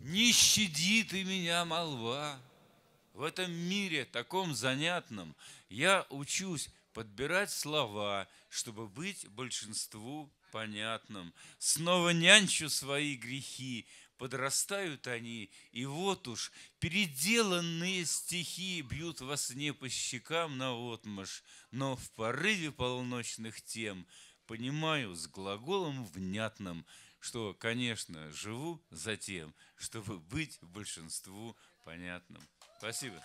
не щади ты меня, молва. В этом мире, таком занятном, я учусь подбирать слова, чтобы быть большинству понятным. Снова нянчу свои грехи, подрастают они, и вот уж переделанные стихи бьют во сне по щекам на отмаш, но в порыве полночных тем понимаю с глаголом внятным, что, конечно, живу за тем, чтобы быть большинству понятным. Спасибо.